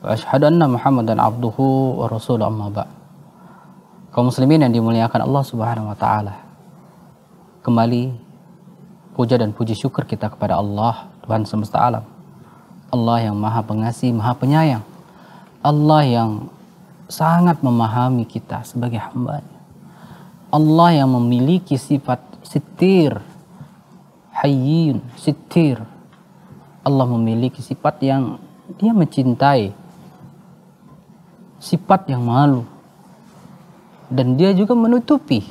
وأشهد أن abduhu wa ورسوله amma ba. kaum muslimin yang dimuliakan Allah Subhanahu wa taala. Kembali puja dan puji syukur kita kepada Allah Tuhan semesta alam. Allah yang Maha Pengasih, Maha Penyayang. Allah yang sangat memahami kita sebagai hamba Allah yang memiliki sifat sitir, hayyin, sitir. Allah memiliki sifat yang dia mencintai sifat yang malu dan dia juga menutupi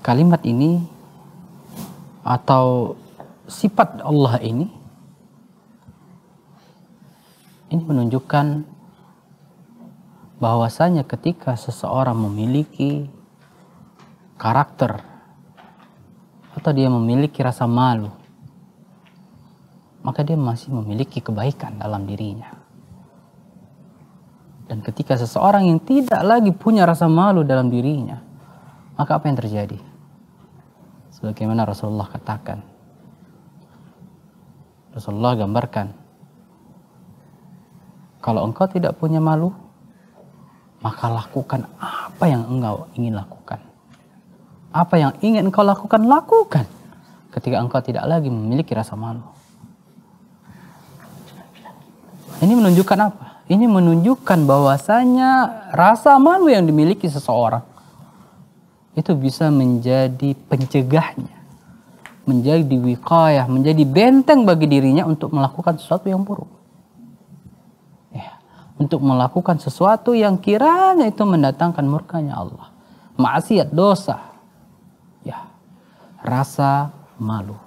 kalimat ini atau sifat Allah ini ini menunjukkan bahwasanya ketika seseorang memiliki karakter atau dia memiliki rasa malu maka dia masih memiliki kebaikan dalam dirinya. Dan ketika seseorang yang tidak lagi punya rasa malu dalam dirinya, maka apa yang terjadi? Sebagaimana Rasulullah katakan, Rasulullah gambarkan, kalau engkau tidak punya malu, maka lakukan apa yang engkau ingin lakukan. Apa yang ingin engkau lakukan, lakukan. Ketika engkau tidak lagi memiliki rasa malu. Ini menunjukkan apa? Ini menunjukkan bahwasanya rasa malu yang dimiliki seseorang itu bisa menjadi pencegahnya, menjadi wikayah, menjadi benteng bagi dirinya untuk melakukan sesuatu yang buruk. Ya, untuk melakukan sesuatu yang kiranya itu mendatangkan murkanya Allah. Maksiat dosa. Ya. Rasa malu.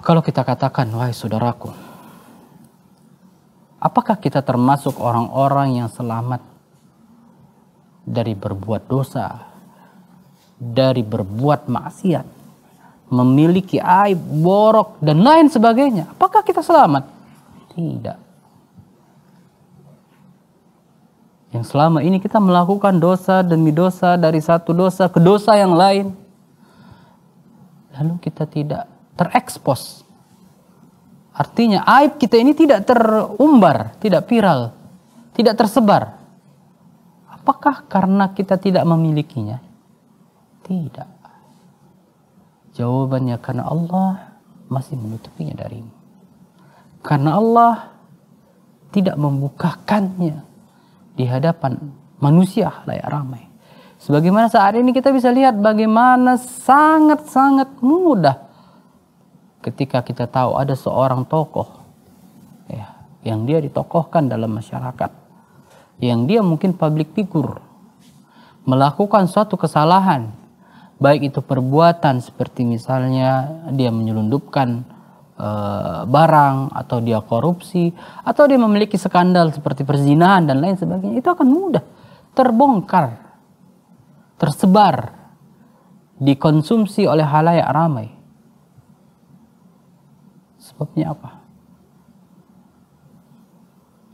Kalau kita katakan, wahai saudaraku, Apakah kita termasuk orang-orang yang selamat dari berbuat dosa, dari berbuat maksiat, memiliki aib, borok, dan lain sebagainya? Apakah kita selamat? Tidak. Yang selama ini kita melakukan dosa demi dosa dari satu dosa ke dosa yang lain. Lalu kita tidak terekspos Artinya aib kita ini tidak terumbar, tidak viral, tidak tersebar. Apakah karena kita tidak memilikinya? Tidak. Jawabannya karena Allah masih menutupinya darimu. Karena Allah tidak membukakannya di hadapan manusia layak ramai. Sebagaimana saat ini kita bisa lihat bagaimana sangat-sangat mudah ketika kita tahu ada seorang tokoh ya, yang dia ditokohkan dalam masyarakat, yang dia mungkin publik figur, melakukan suatu kesalahan, baik itu perbuatan seperti misalnya dia menyelundupkan e, barang atau dia korupsi atau dia memiliki skandal seperti perzinahan dan lain sebagainya, itu akan mudah terbongkar, tersebar, dikonsumsi oleh halayak ramai Sebabnya apa?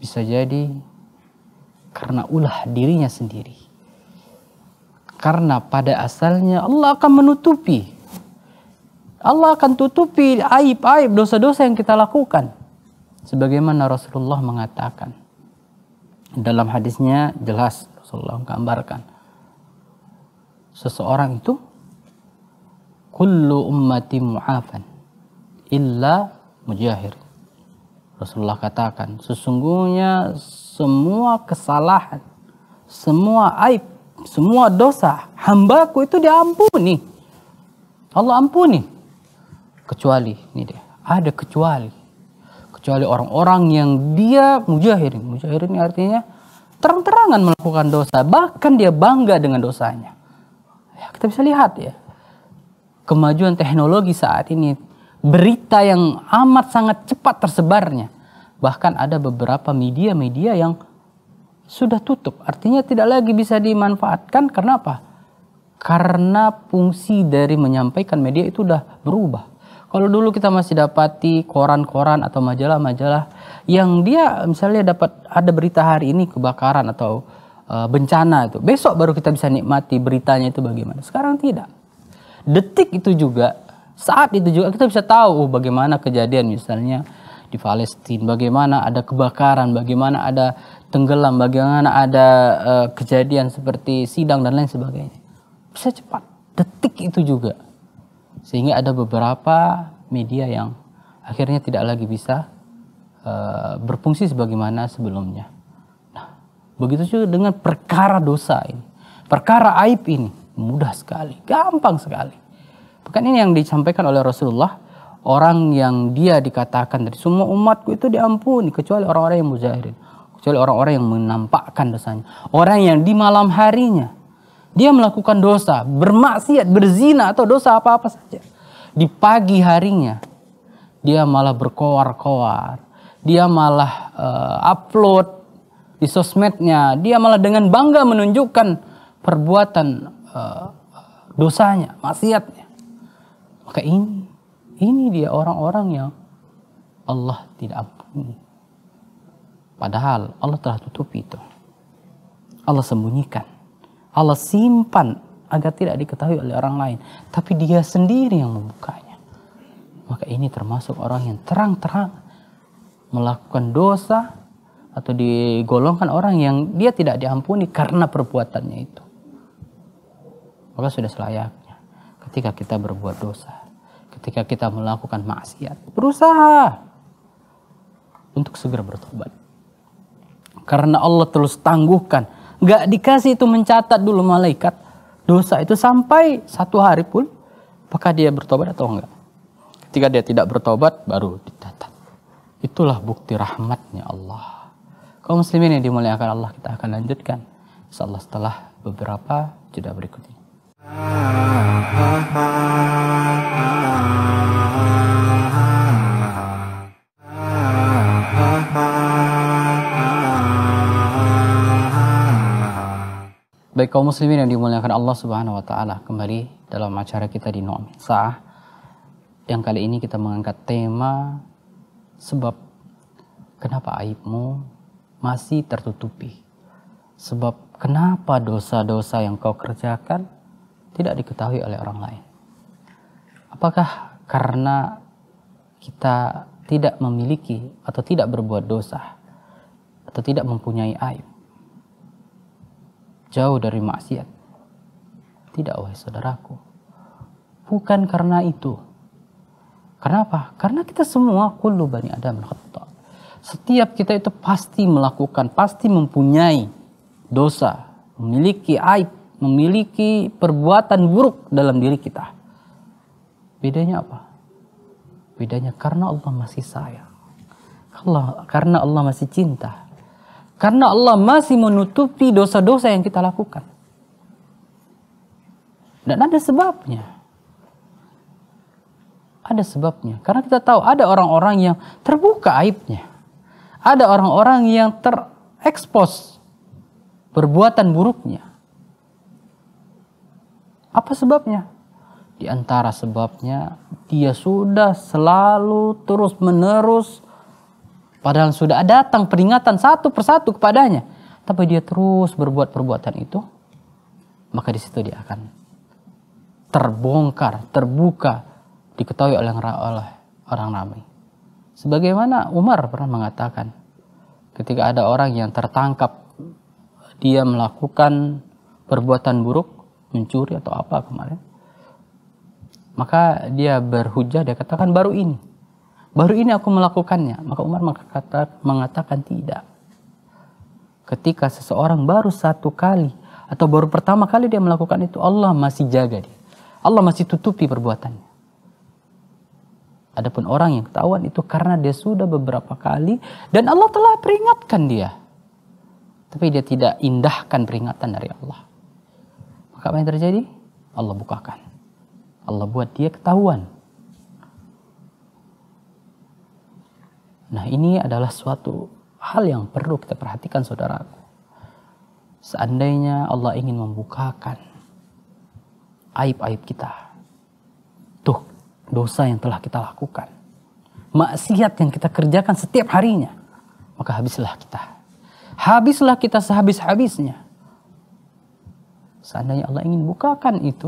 Bisa jadi karena ulah dirinya sendiri. Karena pada asalnya Allah akan menutupi. Allah akan tutupi aib-aib dosa-dosa yang kita lakukan. Sebagaimana Rasulullah mengatakan. Dalam hadisnya jelas Rasulullah menggambarkan. Seseorang itu kullu ummati mu'afan illa Mujahir. Rasulullah katakan, sesungguhnya semua kesalahan, semua aib, semua dosa hambaku itu diampuni. Allah ampuni. Kecuali, ini dia, ada kecuali. Kecuali orang-orang yang dia mujahirin. Mujahirin artinya terang-terangan melakukan dosa. Bahkan dia bangga dengan dosanya. Ya, kita bisa lihat ya. Kemajuan teknologi saat ini berita yang amat sangat cepat tersebarnya. Bahkan ada beberapa media-media yang sudah tutup, artinya tidak lagi bisa dimanfaatkan karena apa? Karena fungsi dari menyampaikan media itu sudah berubah. Kalau dulu kita masih dapati koran-koran atau majalah-majalah yang dia misalnya dapat ada berita hari ini kebakaran atau eh, bencana itu. Besok baru kita bisa nikmati beritanya itu bagaimana. Sekarang tidak. Detik itu juga saat itu juga kita bisa tahu oh, bagaimana kejadian misalnya di Palestina, bagaimana ada kebakaran, bagaimana ada tenggelam, bagaimana ada uh, kejadian seperti sidang dan lain sebagainya. Bisa cepat, detik itu juga. Sehingga ada beberapa media yang akhirnya tidak lagi bisa uh, berfungsi sebagaimana sebelumnya. Nah, begitu juga dengan perkara dosa ini, perkara aib ini mudah sekali, gampang sekali bukan ini yang disampaikan oleh Rasulullah, orang yang dia dikatakan dari semua umatku itu diampuni kecuali orang-orang yang muzahirin, kecuali orang-orang yang menampakkan dosanya. Orang yang di malam harinya dia melakukan dosa, bermaksiat, berzina atau dosa apa-apa saja. Di pagi harinya dia malah berkoar-koar, dia malah uh, upload di sosmednya, dia malah dengan bangga menunjukkan perbuatan uh, dosanya, maksiatnya. Maka ini, ini dia orang-orang yang Allah tidak ampuni. Padahal Allah telah tutupi itu. Allah sembunyikan. Allah simpan agar tidak diketahui oleh orang lain. Tapi dia sendiri yang membukanya. Maka ini termasuk orang yang terang-terang melakukan dosa atau digolongkan orang yang dia tidak diampuni karena perbuatannya itu. Maka sudah selayaknya ketika kita berbuat dosa ketika kita melakukan maksiat. Berusaha untuk segera bertobat. Karena Allah terus tangguhkan. Gak dikasih itu mencatat dulu malaikat. Dosa itu sampai satu hari pun. Apakah dia bertobat atau enggak. Ketika dia tidak bertobat baru dicatat. Itulah bukti rahmatnya Allah. kau muslimin yang dimuliakan Allah kita akan lanjutkan. Allah setelah beberapa jeda berikut ini. Baik kaum muslimin yang dimuliakan Allah Subhanahu wa taala, kembali dalam acara kita di Noam Sa'ah. Yang kali ini kita mengangkat tema sebab kenapa aibmu masih tertutupi. Sebab kenapa dosa-dosa yang kau kerjakan tidak diketahui oleh orang lain. Apakah karena kita tidak memiliki atau tidak berbuat dosa atau tidak mempunyai aib jauh dari maksiat? Tidak wahai saudaraku. Bukan karena itu. Karena apa? Karena kita semua kullu bani Adam khata. Setiap kita itu pasti melakukan, pasti mempunyai dosa, memiliki aib memiliki perbuatan buruk dalam diri kita. Bedanya apa? Bedanya karena Allah masih sayang. Allah, karena Allah masih cinta. Karena Allah masih menutupi dosa-dosa yang kita lakukan. Dan ada sebabnya. Ada sebabnya. Karena kita tahu ada orang-orang yang terbuka aibnya. Ada orang-orang yang terekspos perbuatan buruknya apa sebabnya? Di antara sebabnya dia sudah selalu terus menerus padahal sudah datang peringatan satu persatu kepadanya, tapi dia terus berbuat perbuatan itu, maka di situ dia akan terbongkar, terbuka, diketahui oleh oleh orang ramai. Sebagaimana Umar pernah mengatakan, ketika ada orang yang tertangkap dia melakukan perbuatan buruk, mencuri atau apa kemarin. Maka dia berhujah, dia katakan baru ini. Baru ini aku melakukannya. Maka Umar mengatakan, tidak. Ketika seseorang baru satu kali atau baru pertama kali dia melakukan itu, Allah masih jaga dia. Allah masih tutupi perbuatannya. Adapun orang yang ketahuan itu karena dia sudah beberapa kali dan Allah telah peringatkan dia. Tapi dia tidak indahkan peringatan dari Allah. Maka apa yang terjadi? Allah bukakan. Allah buat dia ketahuan. Nah ini adalah suatu hal yang perlu kita perhatikan saudaraku. Seandainya Allah ingin membukakan aib-aib kita. Tuh dosa yang telah kita lakukan. Maksiat yang kita kerjakan setiap harinya. Maka habislah kita. Habislah kita sehabis-habisnya. Seandainya Allah ingin bukakan itu,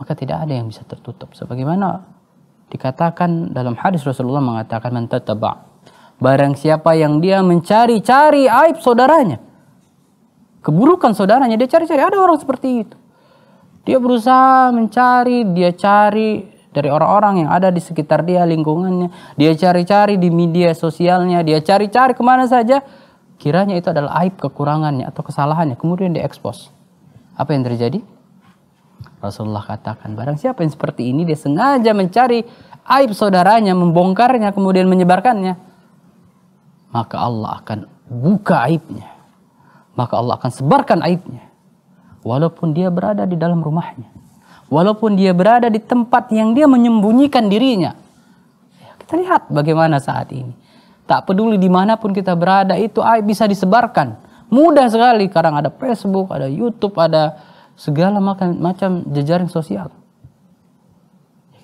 maka tidak ada yang bisa tertutup. Sebagaimana dikatakan dalam hadis Rasulullah mengatakan mantataba. Barang siapa yang dia mencari-cari aib saudaranya, keburukan saudaranya, dia cari-cari. Ada orang seperti itu. Dia berusaha mencari, dia cari dari orang-orang yang ada di sekitar dia, lingkungannya. Dia cari-cari di media sosialnya, dia cari-cari kemana saja. Kiranya itu adalah aib kekurangannya atau kesalahannya. Kemudian diekspos. Apa yang terjadi? Rasulullah katakan, barang siapa yang seperti ini dia sengaja mencari aib saudaranya, membongkarnya, kemudian menyebarkannya, maka Allah akan buka aibnya. Maka Allah akan sebarkan aibnya. Walaupun dia berada di dalam rumahnya. Walaupun dia berada di tempat yang dia menyembunyikan dirinya. Ya, kita lihat bagaimana saat ini. Tak peduli dimanapun kita berada itu aib bisa disebarkan Mudah sekali. kadang ada Facebook, ada YouTube, ada segala macam jejaring sosial.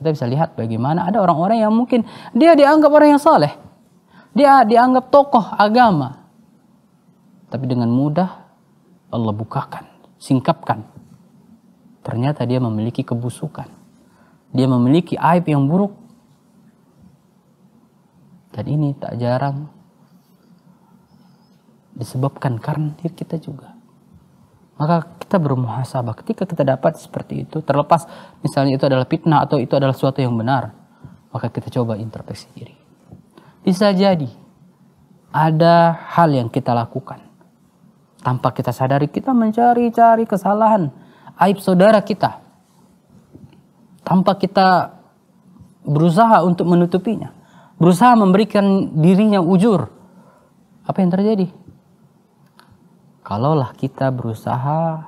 Kita bisa lihat bagaimana ada orang-orang yang mungkin dia dianggap orang yang saleh, Dia dianggap tokoh agama. Tapi dengan mudah Allah bukakan, singkapkan. Ternyata dia memiliki kebusukan. Dia memiliki aib yang buruk. Dan ini tak jarang disebabkan karena diri kita juga. Maka kita bermuhasabah ketika kita dapat seperti itu, terlepas misalnya itu adalah fitnah atau itu adalah sesuatu yang benar, maka kita coba introspeksi diri. Bisa jadi ada hal yang kita lakukan tanpa kita sadari kita mencari-cari kesalahan aib saudara kita tanpa kita berusaha untuk menutupinya, berusaha memberikan dirinya ujur. Apa yang terjadi? kalaulah kita berusaha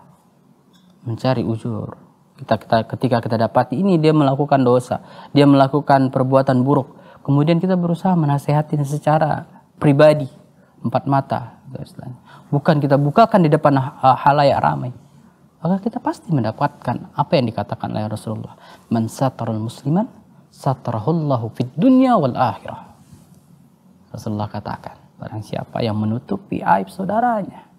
mencari ujur kita, kita ketika kita dapati ini dia melakukan dosa dia melakukan perbuatan buruk kemudian kita berusaha menasehati secara pribadi empat mata gitu bukan kita bukakan di depan halayak ramai maka kita pasti mendapatkan apa yang dikatakan oleh Rasulullah man satarul musliman satarahullahu fid dunya wal akhirah Rasulullah katakan barang siapa yang menutupi aib saudaranya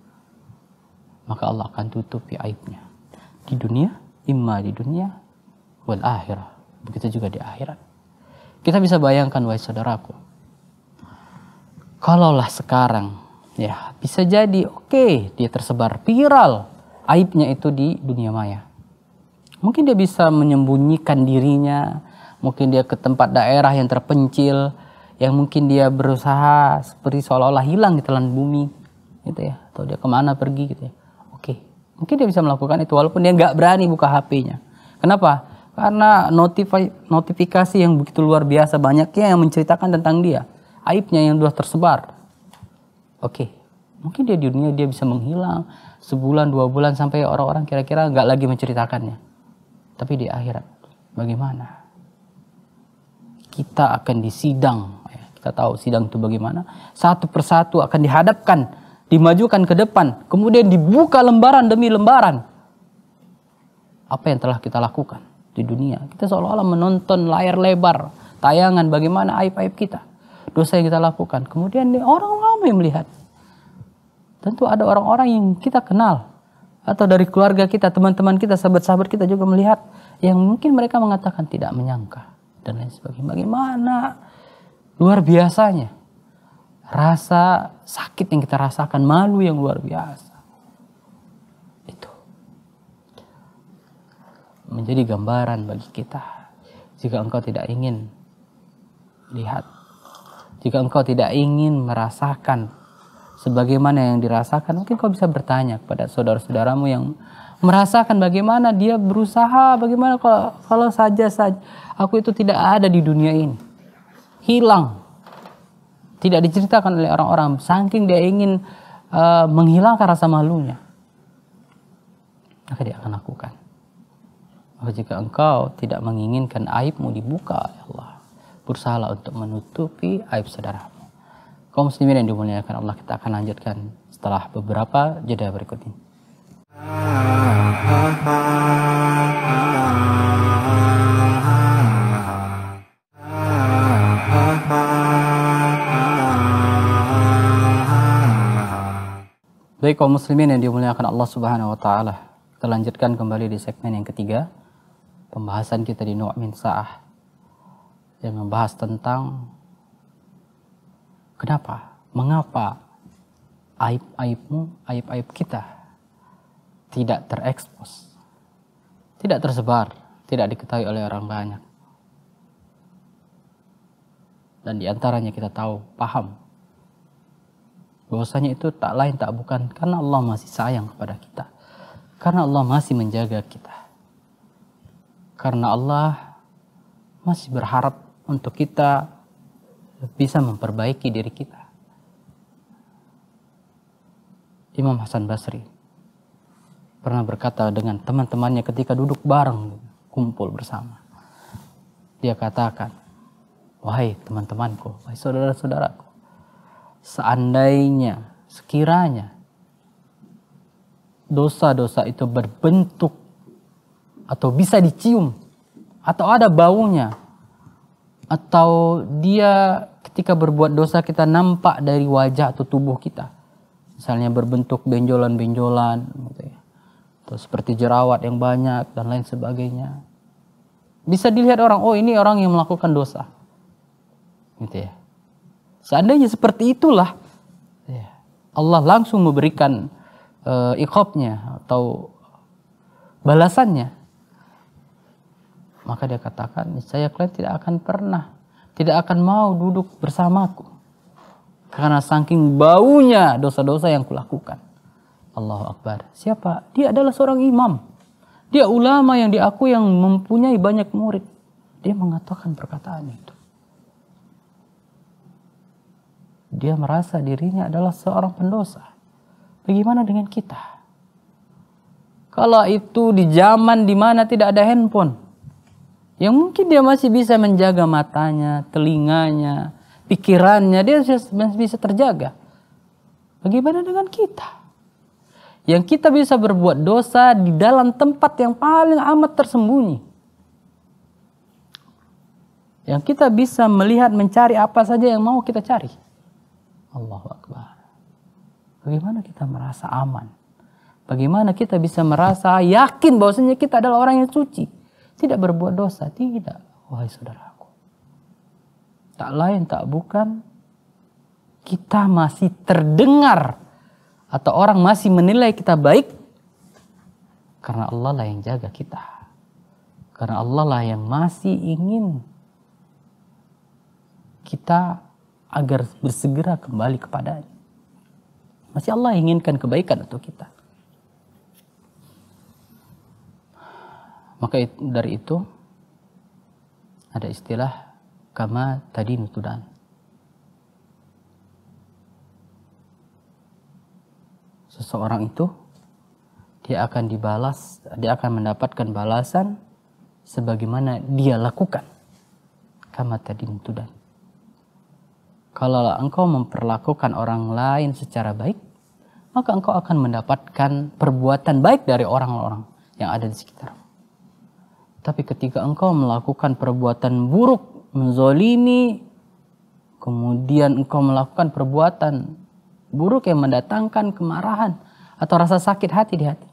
maka Allah akan tutupi aibnya di dunia imma di dunia wal akhirah begitu juga di akhirat kita bisa bayangkan wahai saudaraku kalaulah sekarang ya bisa jadi oke okay, dia tersebar viral aibnya itu di dunia maya mungkin dia bisa menyembunyikan dirinya mungkin dia ke tempat daerah yang terpencil yang mungkin dia berusaha seperti seolah-olah hilang di telan bumi gitu ya atau dia kemana pergi gitu ya Mungkin dia bisa melakukan itu walaupun dia nggak berani buka HP-nya. Kenapa? Karena notifi notifikasi yang begitu luar biasa banyaknya yang menceritakan tentang dia. Aibnya yang sudah tersebar. Oke, mungkin dia di dunia dia bisa menghilang sebulan dua bulan sampai orang-orang kira-kira nggak lagi menceritakannya. Tapi di akhirat bagaimana? Kita akan disidang. Ya, kita tahu sidang itu bagaimana. Satu persatu akan dihadapkan dimajukan ke depan, kemudian dibuka lembaran demi lembaran. Apa yang telah kita lakukan di dunia? Kita seolah-olah menonton layar lebar, tayangan bagaimana aib-aib kita, dosa yang kita lakukan. Kemudian orang ramai melihat. Tentu ada orang-orang yang kita kenal atau dari keluarga kita, teman-teman kita, sahabat-sahabat kita juga melihat yang mungkin mereka mengatakan tidak menyangka dan lain sebagainya. Bagaimana luar biasanya rasa sakit yang kita rasakan, malu yang luar biasa. Itu menjadi gambaran bagi kita. Jika engkau tidak ingin lihat, jika engkau tidak ingin merasakan sebagaimana yang dirasakan, mungkin kau bisa bertanya kepada saudara-saudaramu yang merasakan bagaimana dia berusaha, bagaimana kalau, kalau saja saja aku itu tidak ada di dunia ini. Hilang tidak diceritakan oleh orang-orang saking dia ingin uh, menghilangkan rasa malunya. Maka dia akan lakukan. Maka jika engkau tidak menginginkan aibmu dibuka ya Allah, bersalah untuk menutupi aib saudaramu. Kaum muslimin yang dimuliakan Allah, kita akan lanjutkan setelah beberapa jeda berikut ini. Ah. Baik kaum muslimin yang dimuliakan Allah Subhanahu wa taala. Kita lanjutkan kembali di segmen yang ketiga pembahasan kita di Nu' Min Sa'ah yang membahas tentang kenapa, mengapa aib-aibmu, aib-aib kita tidak terekspos, tidak tersebar, tidak diketahui oleh orang banyak. Dan diantaranya kita tahu, paham bahwasanya itu tak lain tak bukan karena Allah masih sayang kepada kita. Karena Allah masih menjaga kita. Karena Allah masih berharap untuk kita bisa memperbaiki diri kita. Imam Hasan Basri pernah berkata dengan teman-temannya ketika duduk bareng kumpul bersama. Dia katakan, "Wahai teman-temanku, wahai saudara-saudaraku, seandainya, sekiranya dosa-dosa itu berbentuk atau bisa dicium atau ada baunya atau dia ketika berbuat dosa kita nampak dari wajah atau tubuh kita misalnya berbentuk benjolan-benjolan gitu ya. atau seperti jerawat yang banyak dan lain sebagainya bisa dilihat orang oh ini orang yang melakukan dosa gitu ya Seandainya seperti itulah ya, Allah langsung memberikan uh, eh, ikhobnya atau balasannya. Maka dia katakan, saya kalian tidak akan pernah, tidak akan mau duduk bersamaku. Karena saking baunya dosa-dosa yang kulakukan. Allahu Akbar. Siapa? Dia adalah seorang imam. Dia ulama yang diaku yang mempunyai banyak murid. Dia mengatakan perkataan itu. Dia merasa dirinya adalah seorang pendosa. Bagaimana dengan kita? Kalau itu di zaman di mana tidak ada handphone, yang mungkin dia masih bisa menjaga matanya, telinganya, pikirannya, dia masih bisa terjaga. Bagaimana dengan kita? Yang kita bisa berbuat dosa di dalam tempat yang paling amat tersembunyi yang kita bisa melihat mencari apa saja yang mau kita cari. Allahu Akbar. Bagaimana kita merasa aman? Bagaimana kita bisa merasa yakin bahwasanya kita adalah orang yang suci? Tidak berbuat dosa? Tidak, wahai saudaraku. Tak lain, tak bukan, kita masih terdengar atau orang masih menilai kita baik karena Allah lah yang jaga kita. Karena Allah lah yang masih ingin kita agar bersegera kembali kepadanya. Masih Allah inginkan kebaikan untuk kita. Maka dari itu ada istilah kama tadi nutudan. Seseorang itu dia akan dibalas, dia akan mendapatkan balasan sebagaimana dia lakukan. Kama tadi nutudan kalau engkau memperlakukan orang lain secara baik, maka engkau akan mendapatkan perbuatan baik dari orang-orang yang ada di sekitar. Tapi ketika engkau melakukan perbuatan buruk, menzolimi, kemudian engkau melakukan perbuatan buruk yang mendatangkan kemarahan atau rasa sakit hati di hati,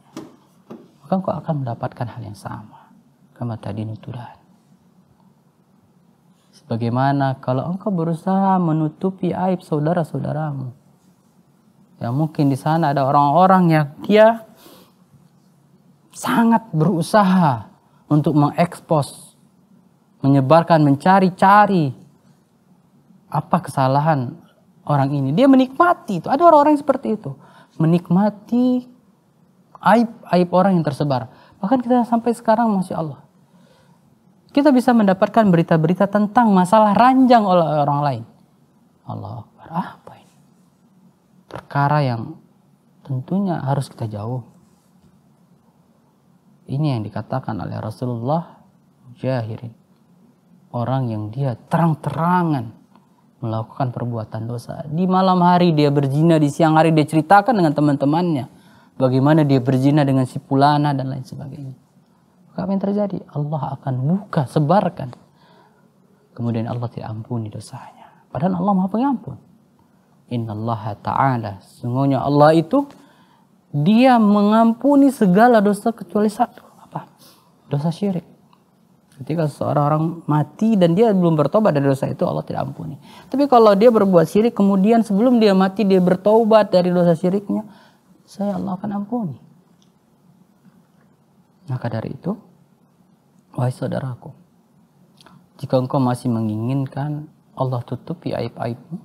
maka engkau akan mendapatkan hal yang sama. Karena tadi nutudah. Bagaimana kalau engkau berusaha menutupi aib saudara-saudaramu? Ya mungkin di sana ada orang-orang yang dia sangat berusaha untuk mengekspos, menyebarkan, mencari-cari apa kesalahan orang ini. Dia menikmati itu. Ada orang-orang seperti itu. Menikmati aib-aib orang yang tersebar. Bahkan kita sampai sekarang masih Allah kita bisa mendapatkan berita-berita tentang masalah ranjang oleh orang lain. Allah Akbar, apa ini? Perkara yang tentunya harus kita jauh. Ini yang dikatakan oleh Rasulullah jahirin. Orang yang dia terang-terangan melakukan perbuatan dosa. Di malam hari dia berzina, di siang hari dia ceritakan dengan teman-temannya. Bagaimana dia berzina dengan si pulana dan lain sebagainya maka apa yang terjadi? Allah akan buka, sebarkan. Kemudian Allah tidak ampuni dosanya. Padahal Allah maha pengampun. Inna Allah ta'ala. Sungguhnya Allah itu dia mengampuni segala dosa kecuali satu. Apa? Dosa syirik. Ketika seorang orang mati dan dia belum bertobat dari dosa itu Allah tidak ampuni. Tapi kalau dia berbuat syirik kemudian sebelum dia mati dia bertobat dari dosa syiriknya, saya Allah akan ampuni. Maka dari itu Wahai saudaraku, jika engkau masih menginginkan Allah tutupi aib-aibmu,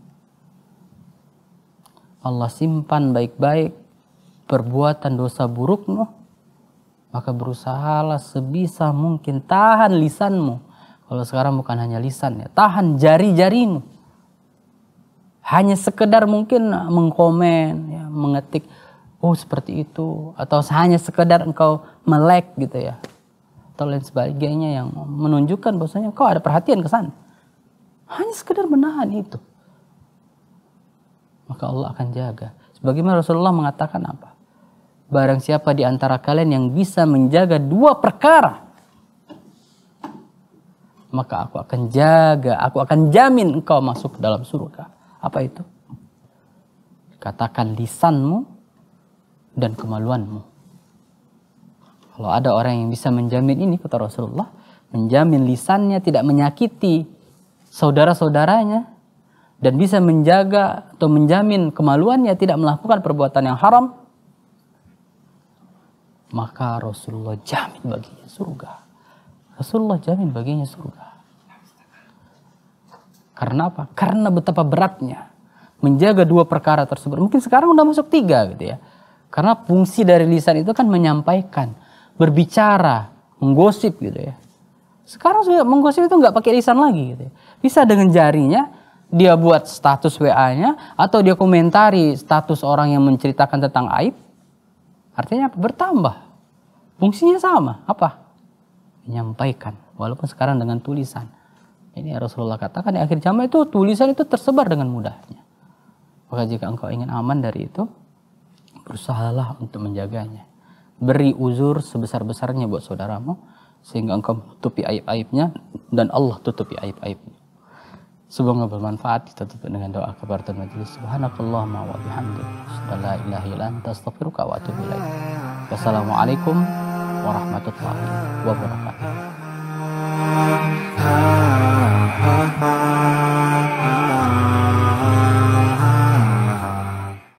Allah simpan baik-baik perbuatan dosa burukmu, maka berusahalah sebisa mungkin tahan lisanmu. Kalau sekarang bukan hanya lisan ya, tahan jari-jarimu. Hanya sekedar mungkin mengkomen, ya, mengetik, oh seperti itu, atau hanya sekedar engkau melek gitu ya, atau lain sebagainya yang menunjukkan bahwasanya kau ada perhatian ke sana. Hanya sekedar menahan itu. Maka Allah akan jaga. Sebagaimana Rasulullah mengatakan apa? Barang siapa di antara kalian yang bisa menjaga dua perkara, maka aku akan jaga, aku akan jamin engkau masuk ke dalam surga. Apa itu? Katakan lisanmu dan kemaluanmu kalau ada orang yang bisa menjamin ini kata Rasulullah, menjamin lisannya tidak menyakiti saudara-saudaranya dan bisa menjaga atau menjamin kemaluannya tidak melakukan perbuatan yang haram, maka Rasulullah jamin baginya surga. Rasulullah jamin baginya surga. Karena apa? Karena betapa beratnya menjaga dua perkara tersebut. Mungkin sekarang udah masuk tiga gitu ya. Karena fungsi dari lisan itu kan menyampaikan berbicara, menggosip gitu ya. Sekarang sudah menggosip itu nggak pakai lisan lagi gitu ya. Bisa dengan jarinya, dia buat status WA-nya atau dia komentari status orang yang menceritakan tentang aib. Artinya Bertambah. Fungsinya sama, apa? Menyampaikan walaupun sekarang dengan tulisan. Ini Rasulullah katakan di akhir zaman itu tulisan itu tersebar dengan mudahnya. Maka jika engkau ingin aman dari itu, berusahalah untuk menjaganya beri uzur sebesar-besarnya buat saudaramu sehingga engkau tutupi aib-aibnya dan Allah tutupi aib-aibnya. Semoga bermanfaat kita tutup dengan doa kepada majelis. Subhanakallahumma wa bihamdik. La ilaha illa anta astaghfiruka wa atubu ilaik. Wassalamualaikum warahmatullahi wabarakatuh.